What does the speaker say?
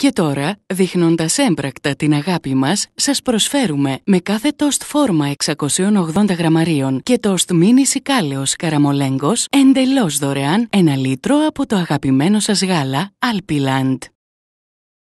Και τώρα, δείχνοντας έμπρακτα την αγάπη μας, σας προσφέρουμε με κάθε τοστ φόρμα 680 γραμμαρίων και τοστ μίνι σικάλεος καραμολέγκος εντελώς δωρεάν ένα λίτρο από το αγαπημένο σας γάλα Alpiland.